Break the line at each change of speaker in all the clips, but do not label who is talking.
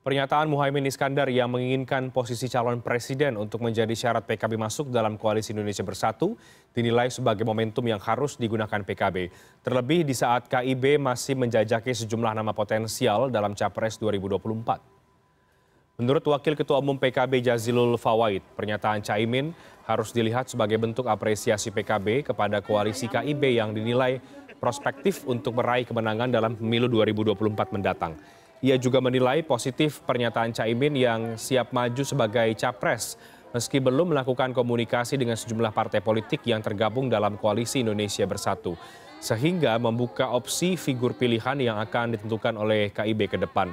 Pernyataan Muhaymin Iskandar yang menginginkan posisi calon presiden untuk menjadi syarat PKB masuk dalam koalisi Indonesia Bersatu dinilai sebagai momentum yang harus digunakan PKB. Terlebih di saat KIB masih menjajaki sejumlah nama potensial dalam Capres 2024. Menurut Wakil Ketua Umum PKB Jazilul Fawait, pernyataan Caimin harus dilihat sebagai bentuk apresiasi PKB kepada koalisi KIB yang dinilai prospektif untuk meraih kemenangan dalam pemilu 2024 mendatang. Ia juga menilai positif pernyataan Caimin yang siap maju sebagai capres meski belum melakukan komunikasi dengan sejumlah partai politik yang tergabung dalam koalisi Indonesia Bersatu sehingga membuka opsi figur pilihan yang akan ditentukan oleh KIB ke depan.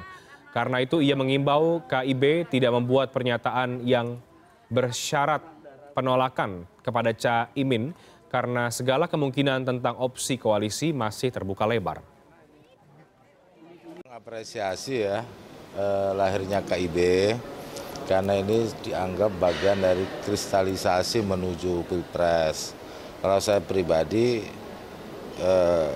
Karena itu ia mengimbau KIB tidak membuat pernyataan yang bersyarat penolakan kepada Caimin karena segala kemungkinan tentang opsi koalisi masih terbuka lebar
apresiasi ya eh, lahirnya KIB karena ini dianggap bagian dari kristalisasi menuju pilpres. Kalau saya pribadi eh,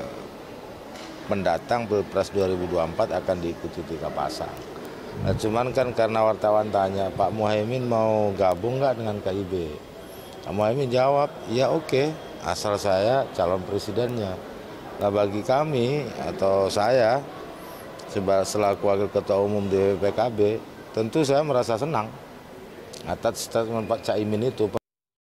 mendatang pilpres 2024 akan diikuti tiga pasang. Nah, cuman kan karena wartawan tanya Pak Muhaimin mau gabung nggak dengan KIB? Pak Muhaimin jawab, ya oke, asal saya calon presidennya. Nah bagi kami atau saya selaku wakil ketua umum di PKB tentu saya merasa senang atas statement Pak Caimin itu